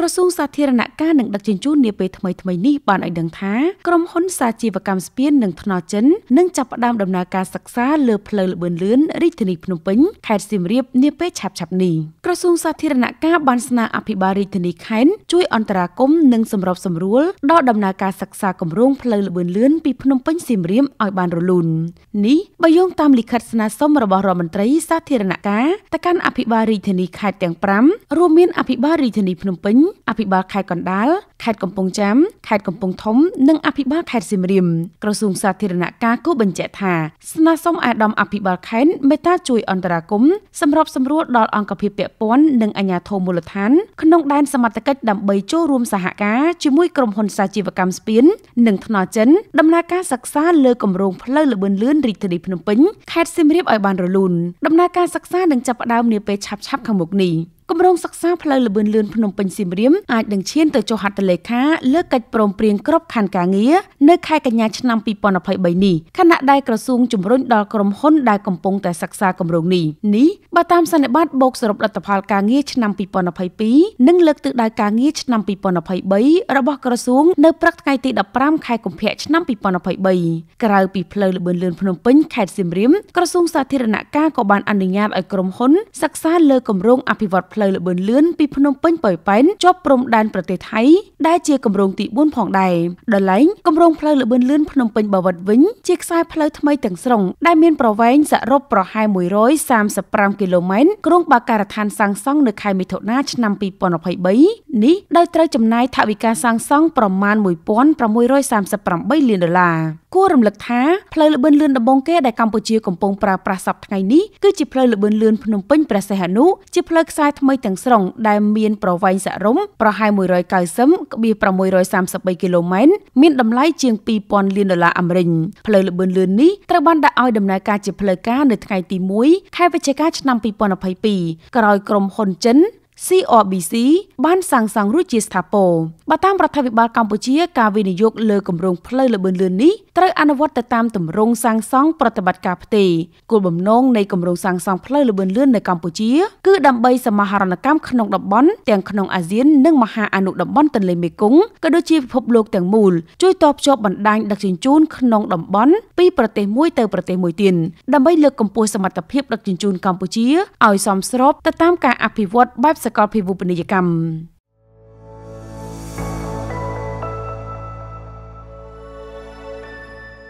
ក្រសួងសាធារណការនិងដឹកជញ្ជូននាពេលថ្មីថ្មីនេះបានឲ្យដឹងថាក្រុមហ៊ុនសាជីវកម្មស្ពាននិងថ្នល់ចិននឹងចាប់ផ្ដើមដំណើរការសិក្សាលើផ្លូវល្បឿនលឿនរាជធានីភ្នំពេញខេត្តសៀមរាបនាពេលឆាប់ៗនេះក្រសួងសាធារណការបានស្នើអភិបាលរាជធានីខេត្តជួយអន្តរាគមន៍និងសម្របសម្រួលដល់ដំណើរការសិក្សាគម្រោងផ្លូវល្បឿនលឿនពីភ្នំពេញសៀមរាបឲ្យបានរលូននេះបើយោងតាមលិខិតស្នើសុំរបស់រដ្ឋមន្ត្រីសាធារណការទៅកាន់អភិបាលរាជធានីខេត្តទាំង5រួមមានអភិបាលរាជធានីភ្នំពេញអភិបាលខេត្តកណ្ដាលខេត្តកំពង់ចាមខេត្តកំពង់ធំ និងអភិបាលខេត្តសៀមរាមក្រសួងសាធារណការគូបញ្ជាក់ថាស្នើសុំអាដាមអភិបាលខេត្តមេត្តាជួយអន្តរាគមន៍សម្របសម្រួលដល់អង្គភាពពាក់ព័ន្ធនិងអាជ្ញាធរមូលដ្ឋានក្នុងដែនសមត្ថកិច្ចដើម្បីចូលរួមសហការជាមួយក្រុមហ៊ុនសាជីវកម្មស្ពាននិងថ្នល់ចិន ដំណើរការសិក្សាលើគម្រោងផ្លូវលបឿនលឿនរាជធានីភ្នំពេញខេត្តសៀមរាបឲ្យបានរលូនដំណើរការសិក្សានឹងចាប់ផ្ដើមនាពេលឆាប់ៗខាងមុខនេះគម្រោងសិក្សាផ្លូវលបឿនលឿនភ្នំពេញសៀមរាបអាចនឹងឈានទៅចុះហត្ថលេខាលើកិច្ចព្រមព្រៀងក្របខ័ណ្ឌការងារនៅខែកញ្ញាឆ្នាំ2023នេះខណៈដែលក្រសួងជំរុញដល់ក្រុមហ៊ុនដែលកំពុងតែសិក្សាគម្រោងនេះនេះបើតាមសន្និបាតបូកសរុបលទ្ធផលការងារឆ្នាំ2022និងលើកទិសដៅការងារឆ្នាំ2023របស់ក្រសួងនៅព្រឹកថ្ងៃទី15ខែកុម្ភៈឆ្នាំ2023ក្រៅពីផ្លូវលបឿនលឿនភ្នំពេញខេត្តសៀមរាបក្រសួងសាធារណការក៏បានអនុញ្ញាតឲ្យក្រុមហ៊ុនសិក្សាលើគម្រោងអភិវឌ្ឍផ្លូវលបឿនលឿនពីភ្នំពេញប៉ោយប៉ែនជាប់ព្រំដែនប្រទេសថៃដែលជាគម្រោងទី4ផងដែរដល់ឡែងគម្រោងផ្លូវលបឿនលឿនភ្នំពេញបាវិតវិញជាខ្សែផ្លូវថ្មីទាំងស្រុងដែលមានប្រវែងសរុបប្រហែល135គីឡូម៉ែត្រក្រុងបាការដ្ឋានសាងសង់នៅខែមិថុនាឆ្នាំ2023នេះដោយត្រូវចំណាយថវិកាសាងសង់ប្រមាណ1638លានដុល្លារគួររំលឹកថាផ្លូវលបឿនលឿនដំបងគេដែលកម្ពុជាកំពុងប្រើប្រាស់សពថ្ងៃនេះគឺជាផ្លូវលបឿនលឿនភ្នំពេញព្រះសីហនុជាផ្លូវខ្សែថ្មីថ្មីទាំងស្រុងដែលមានប្រវែងសរុបប្រហែល190.633គីឡូម៉ែត្រមានតម្លៃជាង2000លានដុល្លារអាមេរិកផ្លូវលបឿនលឿននេះត្រូវបានដាក់ឲ្យដំណើរការជាផ្លូវការនៅថ្ងៃទី1ខែវិច្ឆិកាឆ្នាំ2022ក្រោយក្រុមហ៊ុនចិន CRBC បានសាងសង់រួចជាស្ថាពរបើតាមរដ្ឋាភិបាលកម្ពុជា ការវិនិយោគលើគម្រោងផ្លូវលបឿនលឿននេះត្រូវអនុវត្តទៅតាមទម្រង់សាងសង់ប្រតិបត្តិការផ្ទៃគោលបំណងនៃគម្រោងសាងសង់ផ្លូវលបឿនលឿននៅកម្ពុជាគឺដើម្បី សមាហរណកម្មក្នុងតំបន់ទាំងក្នុងអាស៊ាននិងមហាអនុតំបន់ទន្លេមេគង្គក៏ដូចជាពិភពលោកទាំងមូលជួយតបភ្ជាប់បណ្ដាញដឹកជញ្ជូនក្នុងតំបន់ពីប្រទេសមួយទៅប្រទេសមួយទៀតដើម្បីលើកកម្ពស់សមត្ថភាពដឹកជញ្ជូនកម្ពុជាឲ្យសមស្របទៅតាមការអភិវឌ្ឍបែបសកលភាវូបនីយកម្ម